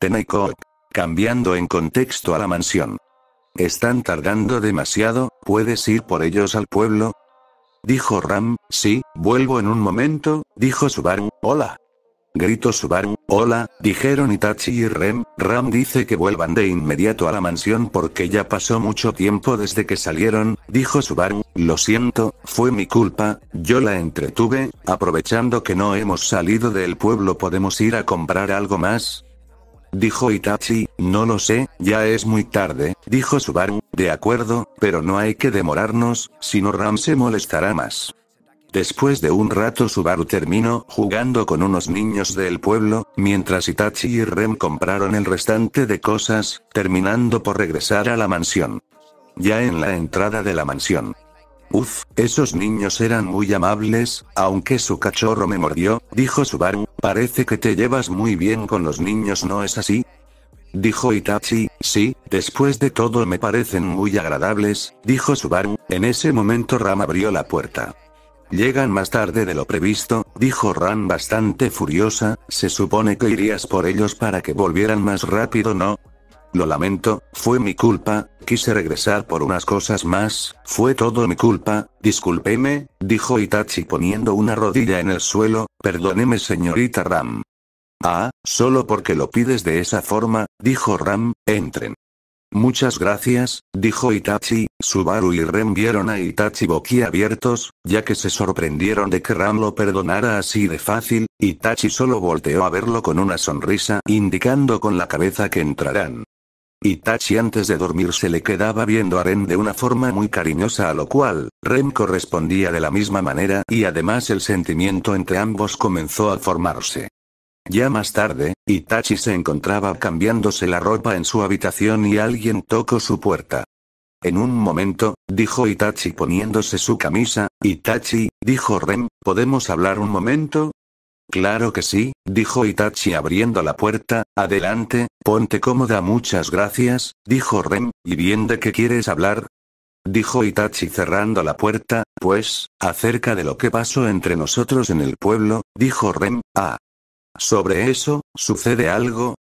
Teneco, cambiando en contexto a la mansión. Están tardando demasiado, ¿puedes ir por ellos al pueblo? Dijo Ram, sí, vuelvo en un momento, dijo Subaru, hola. Gritó Subaru, hola, dijeron Itachi y Rem, Ram dice que vuelvan de inmediato a la mansión porque ya pasó mucho tiempo desde que salieron, dijo Subaru, lo siento, fue mi culpa, yo la entretuve, aprovechando que no hemos salido del pueblo podemos ir a comprar algo más, Dijo Itachi, no lo sé, ya es muy tarde, dijo Subaru, de acuerdo, pero no hay que demorarnos, sino Ram se molestará más. Después de un rato Subaru terminó jugando con unos niños del pueblo, mientras Itachi y Rem compraron el restante de cosas, terminando por regresar a la mansión. Ya en la entrada de la mansión, Uf, esos niños eran muy amables, aunque su cachorro me mordió, dijo Subaru, parece que te llevas muy bien con los niños, ¿no es así? Dijo Itachi, sí, después de todo me parecen muy agradables, dijo Subaru, en ese momento Ram abrió la puerta. Llegan más tarde de lo previsto, dijo Ram bastante furiosa, se supone que irías por ellos para que volvieran más rápido, ¿no? Lo lamento, fue mi culpa, quise regresar por unas cosas más, fue todo mi culpa, discúlpeme, dijo Itachi poniendo una rodilla en el suelo, perdóneme señorita Ram. Ah, solo porque lo pides de esa forma, dijo Ram, entren. Muchas gracias, dijo Itachi, Subaru y Ren vieron a Itachi boquiabiertos, ya que se sorprendieron de que Ram lo perdonara así de fácil, Itachi solo volteó a verlo con una sonrisa indicando con la cabeza que entrarán. Itachi antes de dormir se le quedaba viendo a Ren de una forma muy cariñosa a lo cual, Ren correspondía de la misma manera y además el sentimiento entre ambos comenzó a formarse. Ya más tarde, Itachi se encontraba cambiándose la ropa en su habitación y alguien tocó su puerta. En un momento, dijo Itachi poniéndose su camisa, Itachi, dijo Ren, ¿podemos hablar un momento? Claro que sí, dijo Itachi abriendo la puerta, adelante, ponte cómoda muchas gracias, dijo Rem, ¿y bien de qué quieres hablar? Dijo Itachi cerrando la puerta, pues, acerca de lo que pasó entre nosotros en el pueblo, dijo Rem, ah. ¿Sobre eso, sucede algo?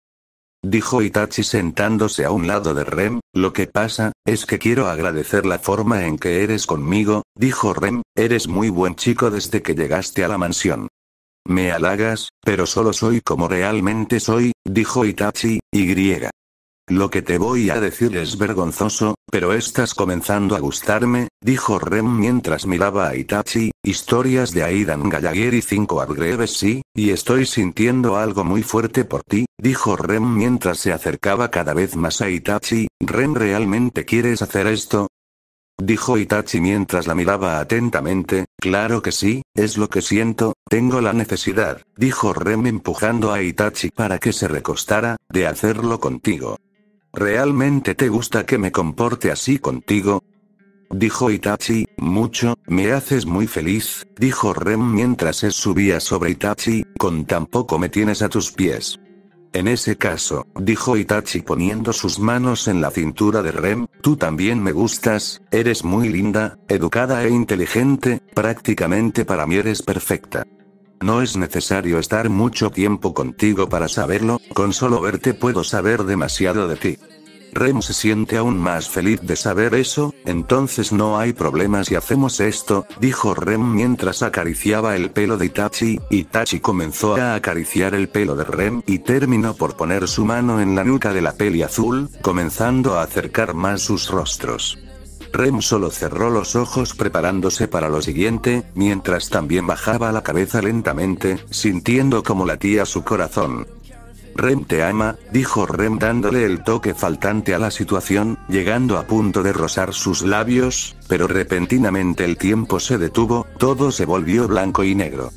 Dijo Itachi sentándose a un lado de Rem, lo que pasa, es que quiero agradecer la forma en que eres conmigo, dijo Rem, eres muy buen chico desde que llegaste a la mansión. Me halagas, pero solo soy como realmente soy, dijo Itachi, y Lo que te voy a decir es vergonzoso, pero estás comenzando a gustarme, dijo Rem mientras miraba a Itachi, historias de Aidan Gallagher y 5 abreves sí, y estoy sintiendo algo muy fuerte por ti, dijo Rem mientras se acercaba cada vez más a Itachi, Rem realmente quieres hacer esto, Dijo Itachi mientras la miraba atentamente, claro que sí, es lo que siento, tengo la necesidad, dijo Rem empujando a Itachi para que se recostara, de hacerlo contigo. ¿Realmente te gusta que me comporte así contigo? Dijo Itachi, mucho, me haces muy feliz, dijo Rem mientras se subía sobre Itachi, con tan poco me tienes a tus pies. En ese caso, dijo Itachi poniendo sus manos en la cintura de Rem, tú también me gustas, eres muy linda, educada e inteligente, prácticamente para mí eres perfecta. No es necesario estar mucho tiempo contigo para saberlo, con solo verte puedo saber demasiado de ti. Rem se siente aún más feliz de saber eso, entonces no hay problemas si hacemos esto, dijo Rem mientras acariciaba el pelo de Itachi, Itachi comenzó a acariciar el pelo de Rem y terminó por poner su mano en la nuca de la peli azul, comenzando a acercar más sus rostros. Rem solo cerró los ojos preparándose para lo siguiente, mientras también bajaba la cabeza lentamente, sintiendo como latía su corazón. Rem te ama, dijo Rem dándole el toque faltante a la situación, llegando a punto de rozar sus labios, pero repentinamente el tiempo se detuvo, todo se volvió blanco y negro.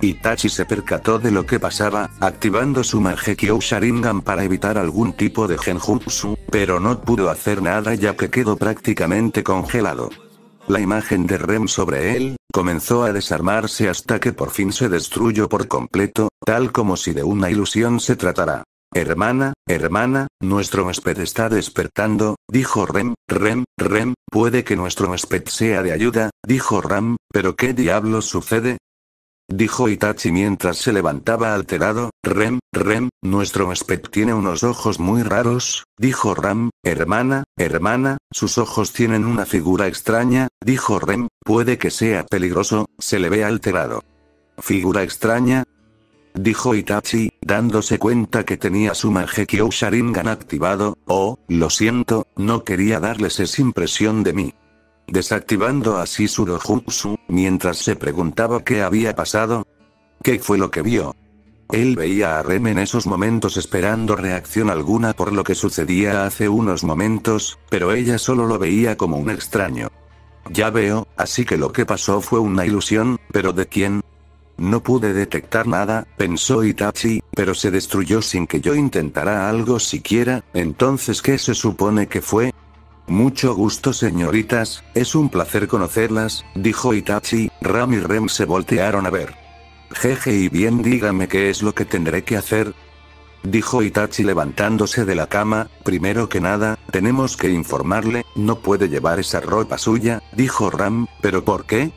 Itachi se percató de lo que pasaba, activando su Mangekyo Sharingan para evitar algún tipo de genjutsu, pero no pudo hacer nada ya que quedó prácticamente congelado. La imagen de Rem sobre él, comenzó a desarmarse hasta que por fin se destruyó por completo, tal como si de una ilusión se tratara. Hermana, hermana, nuestro huésped está despertando, dijo Rem, Rem, Rem, puede que nuestro huésped sea de ayuda, dijo Ram, pero ¿qué diablos sucede? dijo Itachi mientras se levantaba alterado, Rem, Rem, nuestro aspecto tiene unos ojos muy raros, dijo Ram, hermana, hermana, sus ojos tienen una figura extraña, dijo Rem, puede que sea peligroso, se le ve alterado. ¿Figura extraña? Dijo Itachi, dándose cuenta que tenía su Mangekyou Sharingan activado, oh, lo siento, no quería darles esa impresión de mí desactivando así su dojutsu, mientras se preguntaba qué había pasado. ¿Qué fue lo que vio? Él veía a Rem en esos momentos esperando reacción alguna por lo que sucedía hace unos momentos, pero ella solo lo veía como un extraño. Ya veo, así que lo que pasó fue una ilusión, pero ¿de quién? No pude detectar nada, pensó Itachi, pero se destruyó sin que yo intentara algo siquiera, entonces ¿qué se supone que fue? Mucho gusto señoritas, es un placer conocerlas, dijo Itachi, Ram y Rem se voltearon a ver. Jeje y bien dígame qué es lo que tendré que hacer. Dijo Itachi levantándose de la cama, primero que nada, tenemos que informarle, no puede llevar esa ropa suya, dijo Ram, pero ¿por qué?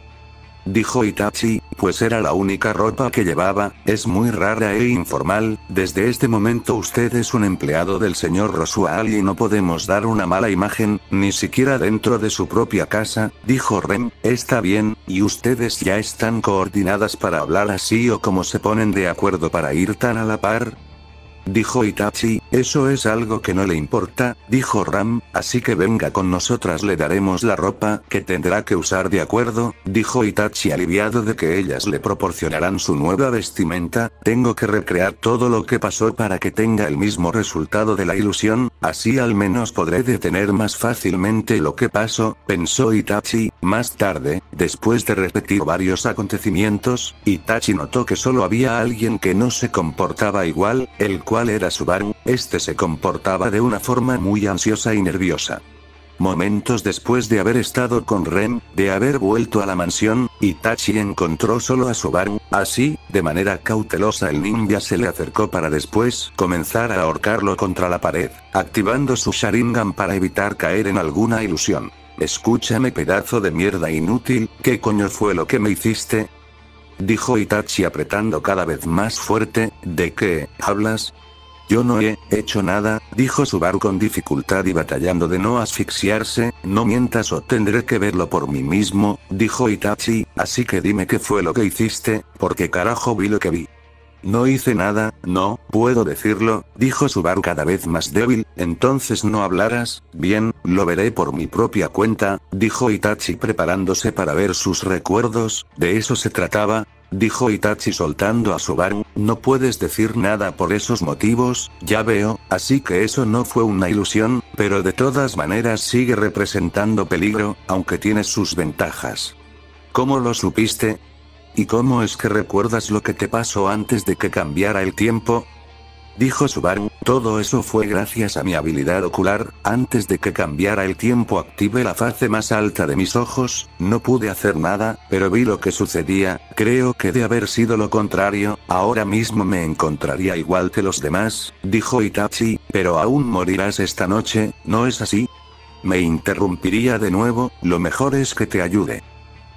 Dijo Itachi, pues era la única ropa que llevaba, es muy rara e informal, desde este momento usted es un empleado del señor Rosual y no podemos dar una mala imagen, ni siquiera dentro de su propia casa, dijo Rem, está bien, y ustedes ya están coordinadas para hablar así o como se ponen de acuerdo para ir tan a la par, dijo Itachi, eso es algo que no le importa, dijo Ram, así que venga con nosotras le daremos la ropa que tendrá que usar de acuerdo, dijo Itachi aliviado de que ellas le proporcionarán su nueva vestimenta, tengo que recrear todo lo que pasó para que tenga el mismo resultado de la ilusión, así al menos podré detener más fácilmente lo que pasó, pensó Itachi, más tarde, después de repetir varios acontecimientos, Itachi notó que solo había alguien que no se comportaba igual, el cual era Subaru, este se comportaba de una forma muy ansiosa y nerviosa. Momentos después de haber estado con Rem, de haber vuelto a la mansión, Itachi encontró solo a Subaru, así, de manera cautelosa el ninja se le acercó para después comenzar a ahorcarlo contra la pared, activando su Sharingan para evitar caer en alguna ilusión. Escúchame pedazo de mierda inútil, ¿qué coño fue lo que me hiciste? Dijo Itachi apretando cada vez más fuerte, ¿de qué hablas? Yo no he hecho nada, dijo Subaru con dificultad y batallando de no asfixiarse, no mientas o tendré que verlo por mí mismo, dijo Itachi, así que dime qué fue lo que hiciste, porque carajo vi lo que vi. No hice nada, no, puedo decirlo, dijo Subaru cada vez más débil, entonces no hablarás, bien, lo veré por mi propia cuenta, dijo Itachi preparándose para ver sus recuerdos, de eso se trataba, dijo Itachi soltando a Subaru, no puedes decir nada por esos motivos, ya veo, así que eso no fue una ilusión, pero de todas maneras sigue representando peligro, aunque tiene sus ventajas. ¿Cómo lo supiste? ¿Y cómo es que recuerdas lo que te pasó antes de que cambiara el tiempo? Dijo Subaru, todo eso fue gracias a mi habilidad ocular, antes de que cambiara el tiempo activé la fase más alta de mis ojos, no pude hacer nada, pero vi lo que sucedía, creo que de haber sido lo contrario, ahora mismo me encontraría igual que los demás, dijo Itachi, pero aún morirás esta noche, ¿no es así? Me interrumpiría de nuevo, lo mejor es que te ayude.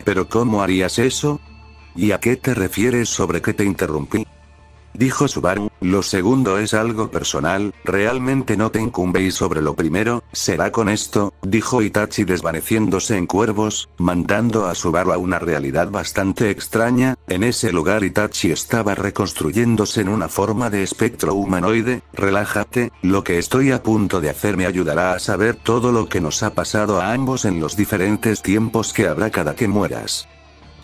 ¿Pero cómo harías eso? ¿Y a qué te refieres sobre que te interrumpí? Dijo Subaru, lo segundo es algo personal, realmente no te incumbe y sobre lo primero, será con esto, dijo Itachi desvaneciéndose en cuervos, mandando a Subaru a una realidad bastante extraña, en ese lugar Itachi estaba reconstruyéndose en una forma de espectro humanoide, relájate, lo que estoy a punto de hacer me ayudará a saber todo lo que nos ha pasado a ambos en los diferentes tiempos que habrá cada que mueras.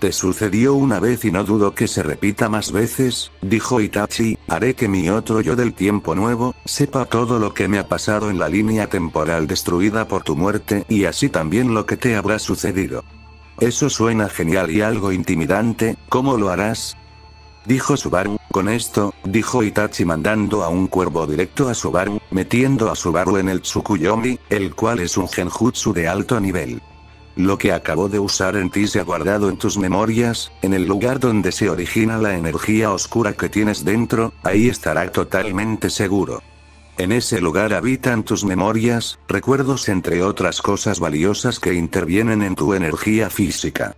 Te sucedió una vez y no dudo que se repita más veces, dijo Itachi, haré que mi otro yo del tiempo nuevo, sepa todo lo que me ha pasado en la línea temporal destruida por tu muerte y así también lo que te habrá sucedido. Eso suena genial y algo intimidante, ¿cómo lo harás? Dijo Subaru, con esto, dijo Itachi mandando a un cuervo directo a Subaru, metiendo a Subaru en el Tsukuyomi, el cual es un genjutsu de alto nivel. Lo que acabo de usar en ti se ha guardado en tus memorias, en el lugar donde se origina la energía oscura que tienes dentro, ahí estará totalmente seguro. En ese lugar habitan tus memorias, recuerdos entre otras cosas valiosas que intervienen en tu energía física.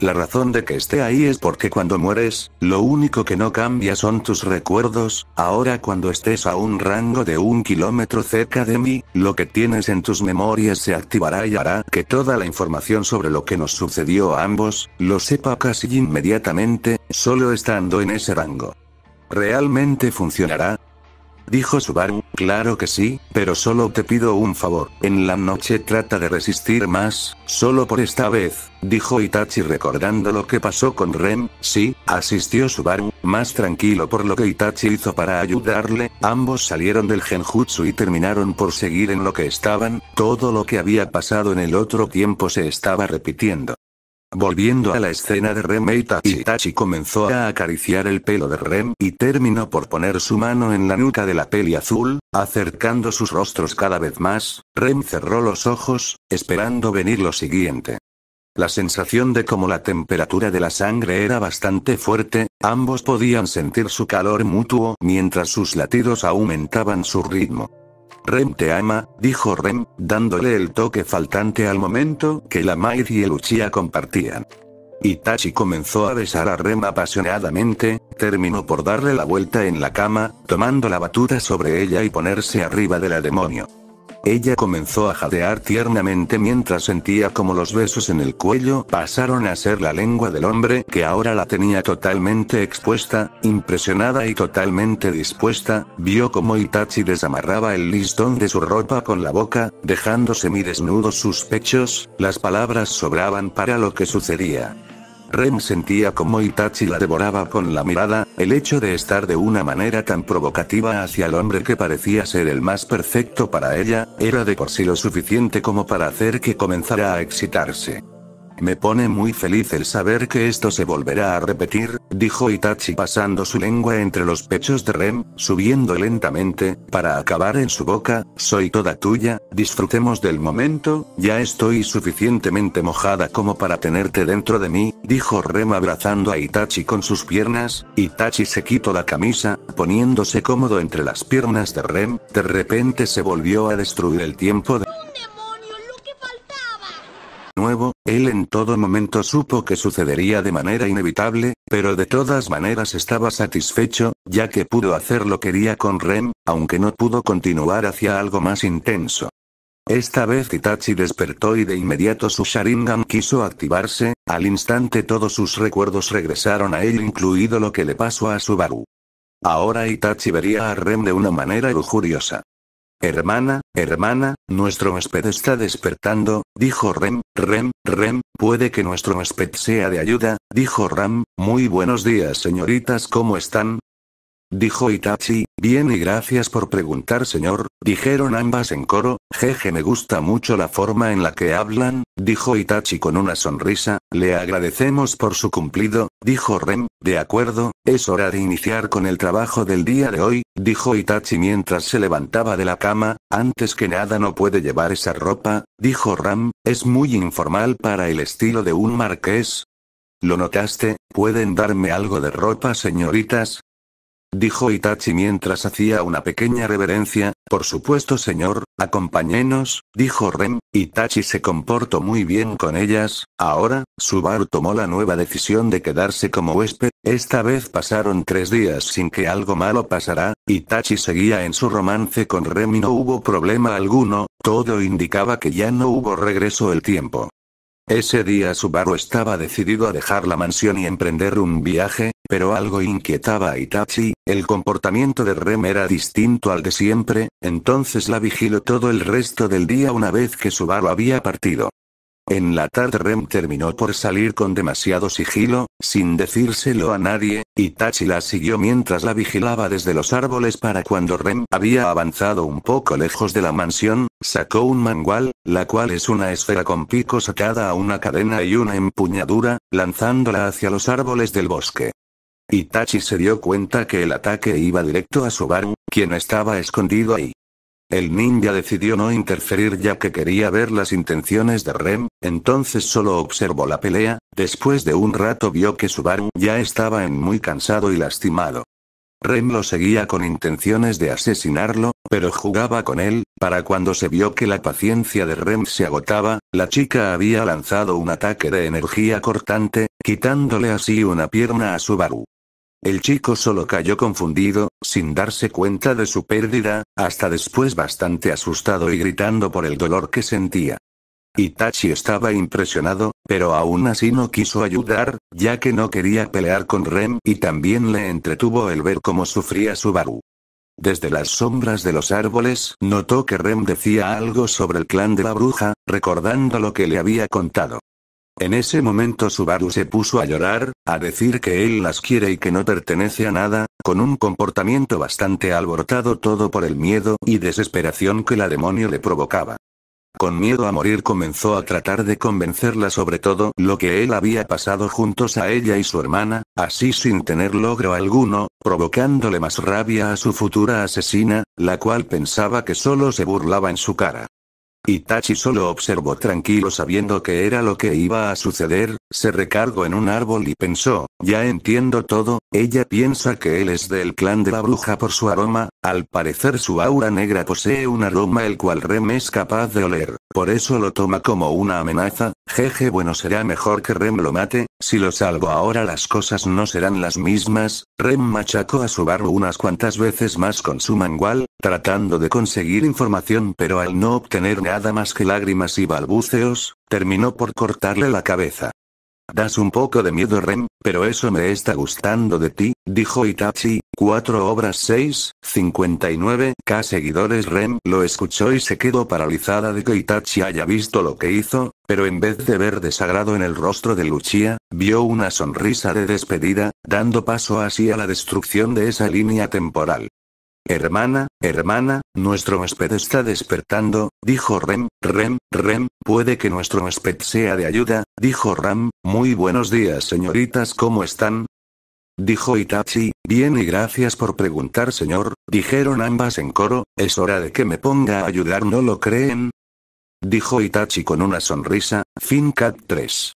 La razón de que esté ahí es porque cuando mueres, lo único que no cambia son tus recuerdos, ahora cuando estés a un rango de un kilómetro cerca de mí, lo que tienes en tus memorias se activará y hará que toda la información sobre lo que nos sucedió a ambos, lo sepa casi inmediatamente, solo estando en ese rango. Realmente funcionará, dijo Subaru, claro que sí, pero solo te pido un favor, en la noche trata de resistir más, solo por esta vez, dijo Itachi recordando lo que pasó con Ren, sí, asistió Subaru, más tranquilo por lo que Itachi hizo para ayudarle, ambos salieron del genjutsu y terminaron por seguir en lo que estaban, todo lo que había pasado en el otro tiempo se estaba repitiendo. Volviendo a la escena de Rem y Itachi comenzó a acariciar el pelo de Rem y terminó por poner su mano en la nuca de la peli azul, acercando sus rostros cada vez más, Rem cerró los ojos, esperando venir lo siguiente. La sensación de cómo la temperatura de la sangre era bastante fuerte, ambos podían sentir su calor mutuo mientras sus latidos aumentaban su ritmo. Rem te ama, dijo Rem, dándole el toque faltante al momento que la Maid y el Uchiha compartían. Itachi comenzó a besar a Rem apasionadamente, terminó por darle la vuelta en la cama, tomando la batuta sobre ella y ponerse arriba de la demonio. Ella comenzó a jadear tiernamente mientras sentía como los besos en el cuello pasaron a ser la lengua del hombre que ahora la tenía totalmente expuesta, impresionada y totalmente dispuesta, vio como Itachi desamarraba el listón de su ropa con la boca, dejándose mi desnudos sus pechos, las palabras sobraban para lo que sucedía. Rem sentía como Itachi la devoraba con la mirada, el hecho de estar de una manera tan provocativa hacia el hombre que parecía ser el más perfecto para ella, era de por sí lo suficiente como para hacer que comenzara a excitarse. Me pone muy feliz el saber que esto se volverá a repetir, dijo Itachi pasando su lengua entre los pechos de Rem, subiendo lentamente, para acabar en su boca, soy toda tuya, disfrutemos del momento, ya estoy suficientemente mojada como para tenerte dentro de mí, dijo Rem abrazando a Itachi con sus piernas, Itachi se quitó la camisa, poniéndose cómodo entre las piernas de Rem, de repente se volvió a destruir el tiempo de nuevo, él en todo momento supo que sucedería de manera inevitable, pero de todas maneras estaba satisfecho, ya que pudo hacer lo que quería con Rem, aunque no pudo continuar hacia algo más intenso. Esta vez Itachi despertó y de inmediato su Sharingan quiso activarse, al instante todos sus recuerdos regresaron a él incluido lo que le pasó a Subaru. Ahora Itachi vería a Rem de una manera lujuriosa. Hermana, hermana, nuestro huésped está despertando, dijo Rem, Rem, Rem, puede que nuestro huésped sea de ayuda, dijo Ram, muy buenos días señoritas, ¿cómo están? Dijo Itachi, bien y gracias por preguntar señor, dijeron ambas en coro, jeje me gusta mucho la forma en la que hablan, dijo Itachi con una sonrisa, le agradecemos por su cumplido, dijo Rem, de acuerdo, es hora de iniciar con el trabajo del día de hoy, dijo Itachi mientras se levantaba de la cama, antes que nada no puede llevar esa ropa, dijo Ram, es muy informal para el estilo de un marqués, ¿Lo notaste? ¿Pueden darme algo de ropa, señoritas? dijo Itachi mientras hacía una pequeña reverencia, por supuesto señor, acompáñenos, dijo Rem, Itachi se comportó muy bien con ellas, ahora, Subaru tomó la nueva decisión de quedarse como huésped, esta vez pasaron tres días sin que algo malo pasara, Itachi seguía en su romance con Rem y no hubo problema alguno, todo indicaba que ya no hubo regreso el tiempo. Ese día Subaru estaba decidido a dejar la mansión y emprender un viaje, pero algo inquietaba a Itachi, el comportamiento de Rem era distinto al de siempre, entonces la vigiló todo el resto del día una vez que su Subaru había partido. En la tarde Rem terminó por salir con demasiado sigilo, sin decírselo a nadie, Itachi la siguió mientras la vigilaba desde los árboles para cuando Rem había avanzado un poco lejos de la mansión, sacó un mangual, la cual es una esfera con pico sacada a una cadena y una empuñadura, lanzándola hacia los árboles del bosque. Itachi se dio cuenta que el ataque iba directo a Subaru, quien estaba escondido ahí. El ninja decidió no interferir ya que quería ver las intenciones de Rem, entonces solo observó la pelea, después de un rato vio que Subaru ya estaba en muy cansado y lastimado. Rem lo seguía con intenciones de asesinarlo, pero jugaba con él, para cuando se vio que la paciencia de Rem se agotaba, la chica había lanzado un ataque de energía cortante, quitándole así una pierna a Subaru. El chico solo cayó confundido, sin darse cuenta de su pérdida, hasta después bastante asustado y gritando por el dolor que sentía. Itachi estaba impresionado, pero aún así no quiso ayudar, ya que no quería pelear con Rem y también le entretuvo el ver cómo sufría Subaru. Desde las sombras de los árboles, notó que Rem decía algo sobre el clan de la bruja, recordando lo que le había contado. En ese momento Subaru se puso a llorar, a decir que él las quiere y que no pertenece a nada, con un comportamiento bastante alborotado todo por el miedo y desesperación que la demonio le provocaba. Con miedo a morir comenzó a tratar de convencerla sobre todo lo que él había pasado juntos a ella y su hermana, así sin tener logro alguno, provocándole más rabia a su futura asesina, la cual pensaba que solo se burlaba en su cara. Itachi solo observó tranquilo sabiendo que era lo que iba a suceder, se recargó en un árbol y pensó, ya entiendo todo, ella piensa que él es del clan de la bruja por su aroma, al parecer su aura negra posee un aroma el cual Rem es capaz de oler, por eso lo toma como una amenaza, jeje bueno será mejor que Rem lo mate, si lo salvo ahora las cosas no serán las mismas, Rem machacó a su barro unas cuantas veces más con su mangual, tratando de conseguir información pero al no obtener nada más que lágrimas y balbuceos, terminó por cortarle la cabeza. Das un poco de miedo Rem, pero eso me está gustando de ti, dijo Itachi, 4 obras 6, 59 K seguidores Rem lo escuchó y se quedó paralizada de que Itachi haya visto lo que hizo, pero en vez de ver desagrado en el rostro de Luchia, vio una sonrisa de despedida, dando paso así a la destrucción de esa línea temporal. Hermana, hermana, nuestro huésped está despertando, dijo Rem, Rem, Rem, puede que nuestro huésped sea de ayuda, dijo Ram, muy buenos días señoritas, ¿cómo están? Dijo Itachi, bien y gracias por preguntar señor, dijeron ambas en coro, es hora de que me ponga a ayudar, ¿no lo creen? Dijo Itachi con una sonrisa, Fin 3.